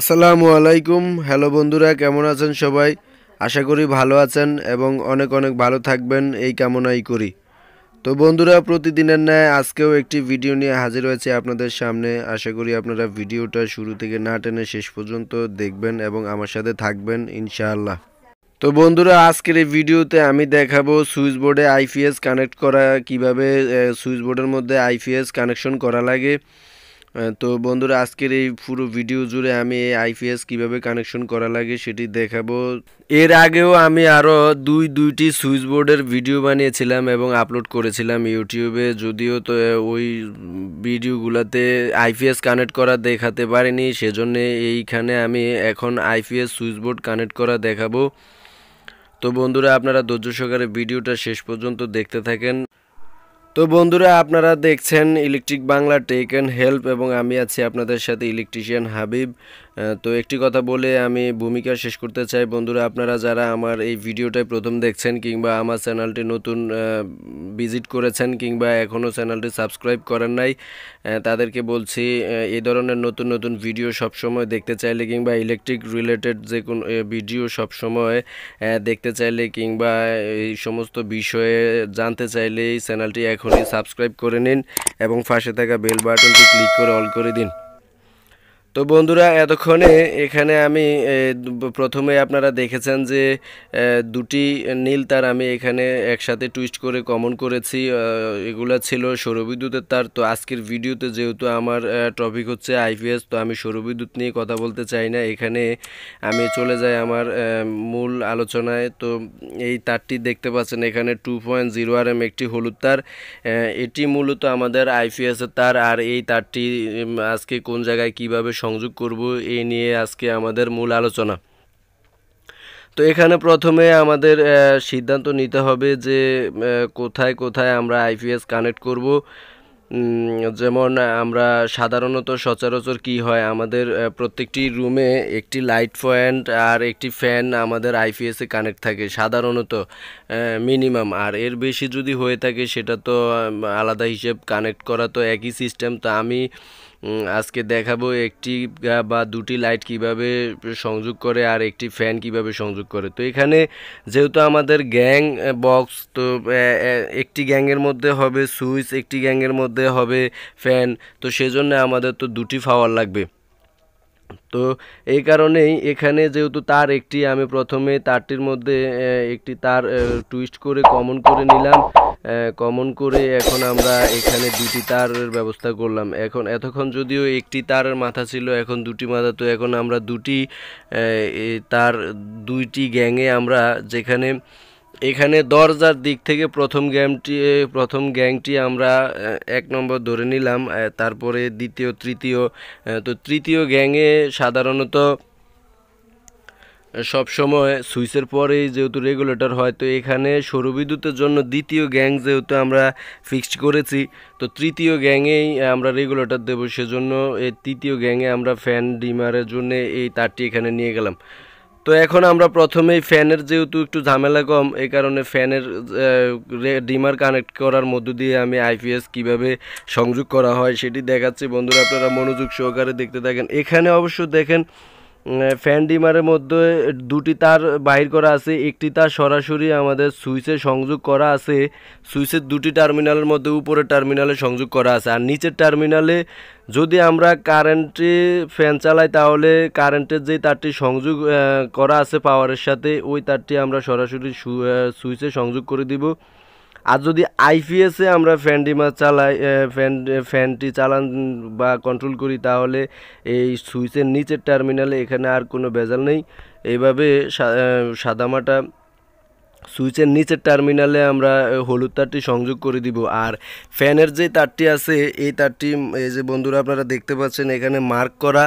আসসালামু আলাইকুম হ্যালো বন্ধুরা কেমন আছেন সবাই আশা করি ভালো আছেন এবং অনেক অনেক ভালো থাকবেন এই কামনাই করি তো বন্ধুরা প্রতিদিনের ন্যায় আজকেও একটি ভিডিও নিয়ে হাজির হয়েছে আপনাদের সামনে আশা করি আপনারা ভিডিওটা শুরু থেকে না টেনে শেষ পর্যন্ত দেখবেন এবং আমার সাথে থাকবেন ইনশাআল্লাহ তো বন্ধুরা আজকের এই ভিডিওতে আমি দেখাবো সুইচ বোর্ডে আইপিএস কানেক্ট করা কিভাবে সুইচ বোর্ডের মধ্যে আইপিএস কানেকশন করা লাগে তো বন্ধুরা আজকের এই পুরো ভিডিও জুড়ে আমি এই আইপিএস কীভাবে কানেকশন করা লাগে সেটি দেখাবো এর আগেও আমি আরও দুই দুইটি সুইচ বোর্ডের ভিডিও বানিয়েছিলাম এবং আপলোড করেছিলাম ইউটিউবে যদিও তো ওই ভিডিওগুলোতে আইপিএস কানেক্ট করা দেখাতে পারিনি সেজন্যে এইখানে আমি এখন আইপিএস সুইচ বোর্ড কানেক্ট করা দেখাবো তো বন্ধুরা আপনারা ধৈর্য সহকারে ভিডিওটা শেষ পর্যন্ত দেখতে থাকেন তো বন্ধুরা আপনারা দেখছেন electric Bangla tech and help এবং আমি আছি আপনাদের সাথে ইলেকট্রিশিয়ান হাবিব তো একটি কথা বলে আমি ভূমিকা শেষ করতে চাই বন্ধুরা আপনারা যারা আমার এই ভিডিওটাই প্রথম দেখছেন কিংবা আমার চ্যানেলটি নতুন ভিজিট করেছেন কিংবা এখনও চ্যানেলটি সাবস্ক্রাইব করেন নাই তাদেরকে বলছি এই ধরনের নতুন নতুন ভিডিও সবসময় দেখতে চাইলে কিংবা ইলেকট্রিক রিলেটেড যে কোনো ভিডিও সবসময় দেখতে চাইলে কিংবা এই সমস্ত বিষয়ে জানতে চাইলে এই চ্যানেলটি এখনই সাবস্ক্রাইব করে নিন এবং পাশে থাকা বেল বাটনটি ক্লিক করে অল করে দিন তো বন্ধুরা এতক্ষণে এখানে আমি প্রথমে আপনারা দেখেছেন যে দুটি নীল তার আমি এখানে একসাথে টুইস্ট করে কমন করেছি এগুলো ছিল সৌরবিদ্যুতের তার তো আজকের ভিডিওতে যেহেতু আমার টপিক হচ্ছে আইপিএস তো আমি সৌরবিদ্যুৎ নিয়ে কথা বলতে চাই না এখানে আমি চলে যাই আমার মূল আলোচনায় তো এই তারটি দেখতে পাচ্ছেন এখানে two point zero R M একটি হলুদ তার এটি মূলত আমাদের আইপিএসের তার আর এই তারটি আজকে কোন জায়গায় কিভাবে সংযোগ করব এই নিয়ে আজকে আমাদের মূল আলোচনা তো এখানে প্রথমে আমাদের সিদ্ধান্ত নিতে হবে যে কোথায় কোথায় আমরা আইপিএস কানেক্ট করব যেমন আমরা সাধারণত সচরাচর কি হয় আমাদের প্রত্যেকটি রুমে একটি লাইট পয়েন্ট আর একটি ফ্যান আমাদের আইপিএসে কানেক্ট থাকে সাধারণত মিনিমাম আর এর বেশি যদি হয়ে থাকে সেটা তো আলাদা হিসেব কানেক্ট করা তো একই সিস্টেম তো আমি আজকে দেখাবো একটি বা দুটি লাইট কিভাবে সংযোগ করে আর একটি ফ্যান কিভাবে সংযোগ করে তো এখানে যেহেতু আমাদের গ্যাং বক্স তো একটি গ্যাংয়ের মধ্যে হবে সুইচ একটি গ্যাংয়ের মধ্যে হবে ফ্যান তো সেজন্য আমাদের তো দুটি ফাওয়ার লাগবে তো এই কারণেই এখানে যেহেতু তার একটি আমি প্রথমে তারটির মধ্যে একটি তার টুইস্ট করে কমন করে নিলাম কমন করে এখন আমরা এখানে দুটি তারের ব্যবস্থা করলাম এখন এতক্ষণ যদিও একটি তারের মাথা ছিল এখন দুটি মাথা তো এখন আমরা দুটি তার দুইটি গ্যাংয়ে আমরা যেখানে এখানে দরজার দিক থেকে প্রথম গ্যাংটি প্রথম গ্যাংটি আমরা এক নম্বর ধরে নিলাম তারপরে দ্বিতীয় তৃতীয় তো তৃতীয় গ্যাংয়ে সাধারণত সব সময় সুইচের পরেই যেহেতু রেগুলেটর হয় তো এখানে সৌরবিদ্যুতের জন্য দ্বিতীয় গ্যাং যেহেতু আমরা ফিক্সড করেছি তো তৃতীয় গ্যাংয়েই আমরা রেগুলেটর দেবো সেজন্য এই তৃতীয় গ্যাংয়ে আমরা ফ্যান ডিমারের জন্য এই তারটি এখানে নিয়ে গেলাম তো এখন আমরা প্রথমেই ফ্যানের যেহেতু একটু ঝামেলা কম এই কারণে ফ্যানের ডিমার কানেক্ট করার মধ্য দিয়ে আমি আইপিএস কিভাবে সংযোগ করা হয় সেটি দেখাচ্ছি বন্ধুরা আপনারা মনোযোগ সহকারে দেখতে থাকেন এখানে অবশ্য দেখেন ফ্যান ডিমারের মধ্যে দুটি তার বাহির করা আছে একটি তার সরাসরি আমাদের সুইচে সংযোগ করা আছে সুইচের দুটি টার্মিনালের মধ্যে উপরের টার্মিনালে সংযোগ করা আছে আর নিচের টার্মিনালে যদি আমরা কারেন্টে ফ্যান চালাই তাহলে কারেন্টের যে তারটি সংযোগ করা আছে পাওয়ারের সাথে ওই তারটি আমরা সরাসরি সুইচে সংযোগ করে দিব আর যদি আইপিএসে আমরা ফ্যানটি মাছ চালাই ফ্যান ফ্যানটি চালান বা কন্ট্রোল করি তাহলে এই সুইচের নিচের টার্মিনালে এখানে আর কোনো ভেজাল নেই এইভাবে সাদামাটা সুইচের নিচের টার্মিনালে আমরা হলুদ তারটি সংযোগ করে দিব আর ফ্যানের যে তারটি আছে এই তারটি এই যে বন্ধুরা আপনারা দেখতে পাচ্ছেন এখানে মার্ক করা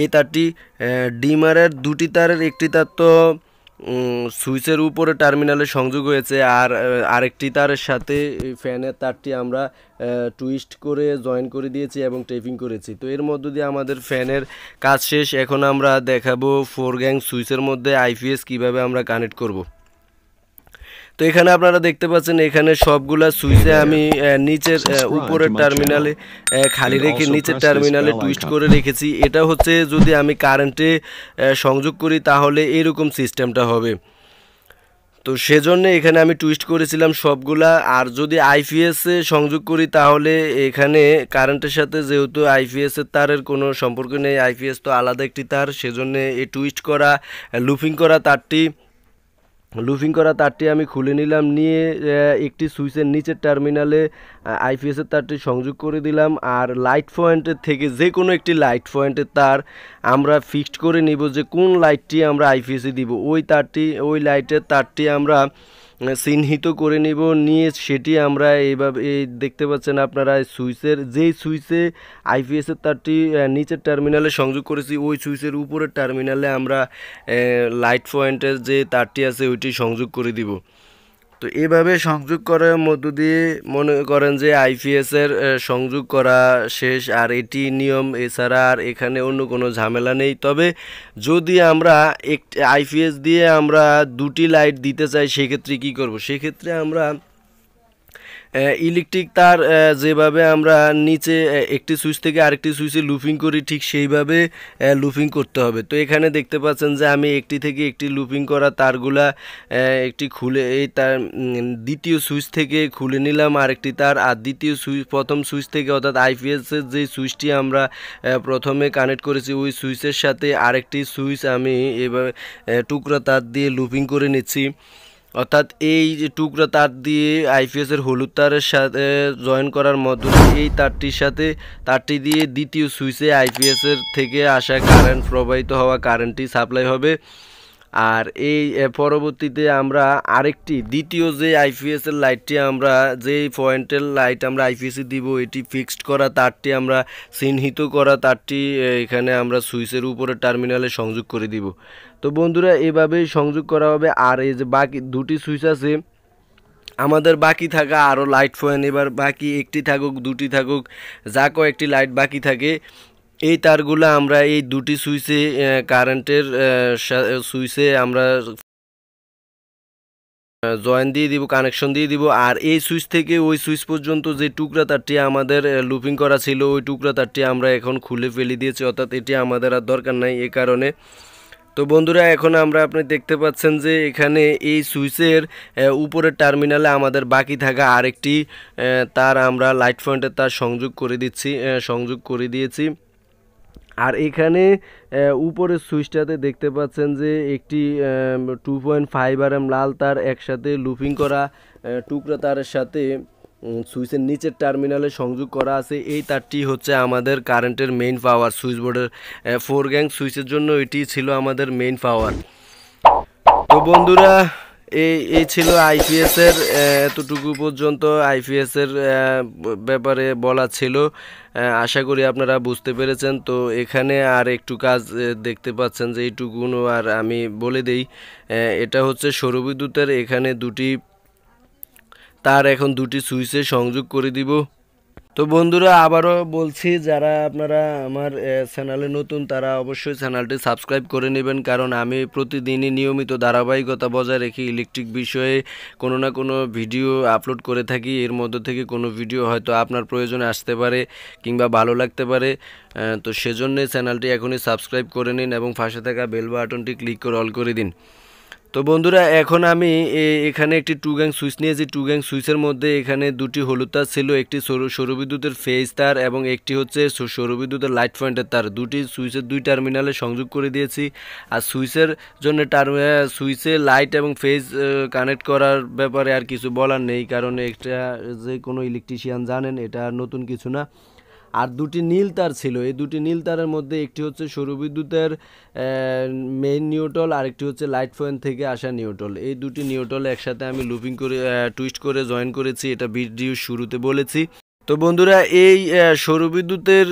এই তারটি ডিমারের দুটি তারের একটি তার তো সুইচের উপরে টার্মিনালে সংযোগ হয়েছে আর আরেকটি তারের সাথে ফ্যানের তারটি আমরা টুইস্ট করে জয়েন করে দিয়েছি এবং টেপিং করেছি তো এর মধ্য দিয়ে আমাদের ফ্যানের কাজ শেষ এখন আমরা দেখাবো ফোর গ্যাং সুইচের মধ্যে আইপিএস কিভাবে আমরা কানেক্ট করব তো এখানে আপনারা দেখতে পাচ্ছেন এখানে সবগুলা সুইচে আমি নিচের উপরের টার্মিনালে খালি রেখে নিচের টার্মিনালে টুইস্ট করে রেখেছি এটা হচ্ছে যদি আমি কারেন্টে সংযোগ করি তাহলে এরকম সিস্টেমটা হবে তো সেজন্য এখানে আমি টুইস্ট করেছিলাম সবগুলা আর যদি আইপিএসে সংযোগ করি তাহলে এখানে কারেন্টের সাথে যেহেতু আইপিএসের তারের কোনো সম্পর্ক নেই আইপিএস তো আলাদা একটি তার সেজন্য এই টুইস্ট করা লুফিং করা তারটি লুফিং করা তারটি আমি খুলে নিলাম নিয়ে একটি সুইচের নিচের টার্মিনালে আইপিএসের তারটি সংযোগ করে দিলাম আর লাইট পয়েন্টের থেকে যে কোনো একটি লাইট পয়েন্টের তার আমরা ফিক্সড করে নিব যে কোন লাইটটি আমরা আইপিএসে দিব ওই তারটি ওই লাইটের তারটি আমরা মানে চিহ্নিত করে নিব নিয়ে সেটি আমরা এইভাবে এই দেখতে পাচ্ছেন আপনারা সুইচের যেই সুইচে আইপিএসের তারটি নিচের টার্মিনালে সংযোগ করেছি ওই সুইচের উপরের টার্মিনালে আমরা লাইট পয়েন্টের যে তারটি আছে ওইটি সংযোগ করে দিব তো এভাবে সংযোগ করার মধ্য দিয়ে মনে করেন যে আইপিএসের সংযোগ করা শেষ আর এটি নিয়ম এছাড়া আর এখানে অন্য কোনো ঝামেলা নেই তবে যদি আমরা একটি আইপিএস দিয়ে আমরা দুটি লাইট দিতে চাই সেক্ষেত্রে কি করব সেক্ষেত্রে আমরা ইলেকট্রিক তার যেভাবে আমরা নিচে একটি সুইচ থেকে আরেকটি সুইচে লুপিং করি ঠিক সেইভাবে লুপিং করতে হবে তো এখানে দেখতে পাচ্ছেন যে আমি একটি থেকে একটি লুপিং করা তারগুলা একটি খুলে এই তার দ্বিতীয় সুইচ থেকে খুলে নিলাম আরেকটি তার আর দ্বিতীয় সুইচ প্রথম সুইচ থেকে অর্থাৎ আইপিএসের যে সুইচটি আমরা প্রথমে কানেক্ট করেছি ওই সুইচের সাথে আরেকটি সুইচ আমি এবার টুকরা তার দিয়ে লুপিং করে নিচ্ছি অর্থাৎ এই যে টুকরা তার দিয়ে আইপিএসের হলুদ তারের সাথে জয়েন করার মধ্য এই তারটির সাথে তারটি দিয়ে দ্বিতীয় সুইচে আইপিএসের থেকে আসা কারেন্ট প্রবাহিত হওয়া কারেন্টটি সাপ্লাই হবে আর এই পরবর্তীতে আমরা আরেকটি দ্বিতীয় যে আইপিএসের লাইটটি আমরা যেই পয়েন্টের লাইট আমরা আইপিএসে দিব এটি ফিক্সড করা তারটি আমরা চিহ্নিত করা তারটি এখানে আমরা সুইচের উপরে টার্মিনালে সংযোগ করে দিব তো বন্ধুরা এভাবেই সংযোগ করা হবে আর এই যে বাকি দুটি সুইচ আছে আমাদের বাকি থাকা আরও লাইট পয়েন্ট এবার বাকি একটি থাকুক দুটি থাকুক যা কয়েকটি লাইট বাকি থাকে এই তারগুলো আমরা এই দুটি সুইচে কারেন্টের সুইচে আমরা জয়েন দিয়ে দিব কানেকশন দিয়ে দিব আর এই সুইচ থেকে ওই সুইচ পর্যন্ত যে টুকরা তারটি আমাদের লুপিং করা ছিল ওই টুকরা তারটি আমরা এখন খুলে ফেলে দিয়েছি অর্থাৎ এটি আমাদের আর দরকার নাই এ কারণে তো বন্ধুরা এখন আমরা আপনি দেখতে পাচ্ছেন যে এখানে এই সুইচের উপরের টার্মিনালে আমাদের বাকি থাকা আরেকটি তার আমরা লাইট পয়েন্টের তার সংযোগ করে দিচ্ছি সংযোগ করে দিয়েছি আর এখানে উপরের সুইচটাতে দেখতে পাচ্ছেন যে একটি two point five R M লাল তার একসাথে লুপিং করা টুকরা তারের সাথে সুইচের নিচের টার্মিনালে সংযোগ করা আছে এই তারটি হচ্ছে আমাদের কারেন্টের মেইন পাওয়ার সুইচ বোর্ডের ফোর গ্যাং সুইচের জন্য এটি ছিল আমাদের মেইন পাওয়ার তো বন্ধুরা এই এই ছিল আইপিএসের এতটুকু পর্যন্ত আইপিএসের ব্যাপারে বলা ছিল আশা করি আপনারা বুঝতে পেরেছেন তো এখানে আর একটু কাজ দেখতে পাচ্ছেন যে এইটুকুনও আর আমি বলে দেই এটা হচ্ছে সৌরবিদ্যুতের এখানে দুটি তার এখন দুটি সুইচে সংযোগ করে দিব তো বন্ধুরা আবারও বলছি যারা আপনারা আমার চ্যানেলে নতুন তারা অবশ্যই চ্যানেলটি সাবস্ক্রাইব করে নেবেন কারণ আমি প্রতিদিনই নিয়মিত ধারাবাহিকতা বজায় রেখে ইলেকট্রিক বিষয়ে কোনো না কোনো ভিডিও আপলোড করে থাকি এর মধ্য থেকে কোনো ভিডিও হয়তো আপনার প্রয়োজনে আসতে পারে কিংবা ভালো লাগতে পারে তো সেজন্যে চ্যানেলটি এখনই সাবস্ক্রাইব করে নিন এবং ফাঁসে থাকা বেল বাটনটি ক্লিক করে অল করে দিন তো বন্ধুরা এখন আমি এখানে একটি টু গ্যাং সুইচ নিয়েছি টু গ্যাং সুইচের মধ্যে এখানে দুটি হলুদ তার ছিল একটি সৌরবিদ্যুতের ফেজ তার এবং একটি হচ্ছে সৌরবিদ্যুতের লাইট পয়েন্টের তার দুটি সুইচের দুই টার্মিনালে সংযোগ করে দিয়েছি আর সুইচের জন্য টার্মি সুইচে লাইট এবং ফেজ কানেক্ট করার ব্যাপারে আর কিছু বলার নেই কারণ একটা যে কোনো ইলেকট্রিশিয়ান জানেন এটা নতুন কিছু না আর দুটি নীল তার ছিল এই দুটি নীল তারের মধ্যে একটি হচ্ছে সৌরবিদ্যুতের মেইন নিউটল আর একটি হচ্ছে লাইট ফোয়েন থেকে আসা নিউটল এই দুটি নিউটল একসাথে আমি লুপিং করে টুইস্ট করে জয়েন করেছি এটা ভিডিও শুরুতে বলেছি তো বন্ধুরা এই সৌরবিদ্যুতের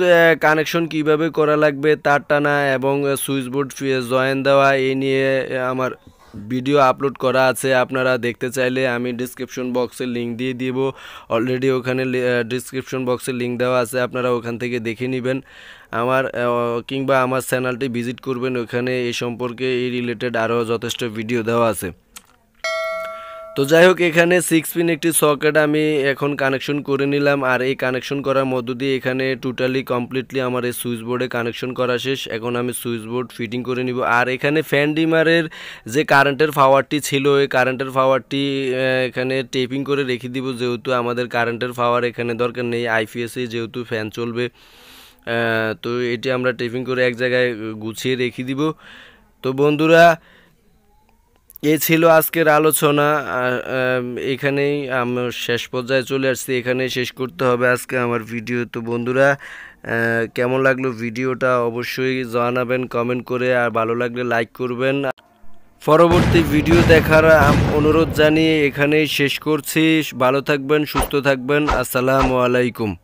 কানেকশন কিভাবে করা লাগবে তার টানা এবং সুইচবোর্ড জয়েন দেওয়া এই নিয়ে আমার ভিডিও আপলোড করা আছে আপনারা দেখতে চাইলে আমি ডিসক্রিপশন বক্সে লিঙ্ক দিয়ে দিব অলরেডি ওখানে ডিসক্রিপশন বক্সে লিঙ্ক দেওয়া আছে আপনারা ওখান থেকে দেখে নেবেন আমার কিংবা আমার চ্যানেলটি ভিজিট করবেন ওখানে এই সম্পর্কে এই রিলেটেড আরও যথেষ্ট ভিডিও দেওয়া আছে তো যাই হোক এখানে সিক্স পিন একটি সকেট আমি এখন কানেকশন করে নিলাম আর এই কানেকশন করার মধ্য দিয়ে এখানে টোটালি কমপ্লিটলি আমার এই সুইচ বোর্ডে কানেকশন করা শেষ এখন আমি সুইচ বোর্ড ফিটিং করে নিব আর এখানে ফ্যান ডিমারের যে কারেন্টের পাওয়ারটি ছিল এই কারেন্টের পাওয়ারটি এখানে টেপিং করে রেখে দিব যেহেতু আমাদের কারেন্টের পাওয়ার এখানে দরকার নেই আইপিএসে যেহেতু ফ্যান চলবে তো এটি আমরা টেপিং করে এক জায়গায় গুছিয়ে রেখে দিব তো বন্ধুরা এ ছিল আজকের আলোচনা এখানেই আমার শেষ পর্যায়ে চলে আসছি এখানেই শেষ করতে হবে আজকে আমার ভিডিও তো বন্ধুরা কেমন লাগলো ভিডিওটা অবশ্যই জানাবেন কমেন্ট করে আর ভালো লাগলে লাইক করবেন পরবর্তী ভিডিও দেখার অনুরোধ জানিয়ে এখানেই শেষ করছি ভালো থাকবেন সুস্থ থাকবেন আসসালামু আলাইকুম